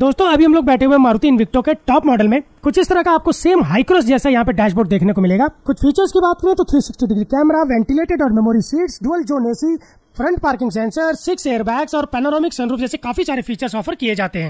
दोस्तों अभी हम लोग बैठे हुए मारुति इन्विक्टो के टॉप मॉडल में कुछ इस तरह का आपको सेम हाईक्रॉस जैसा यहाँ पे डैशबोर्ड देखने को मिलेगा कुछ फीचर्स की बात करें तो 360 डिग्री कैमरा वेंटिलेटेड और memory seats dual zone AC front parking sensor six airbags और पेनोरोमिक सनरूफ जैसे काफी सारे फीचर्स ऑफर किए जाते हैं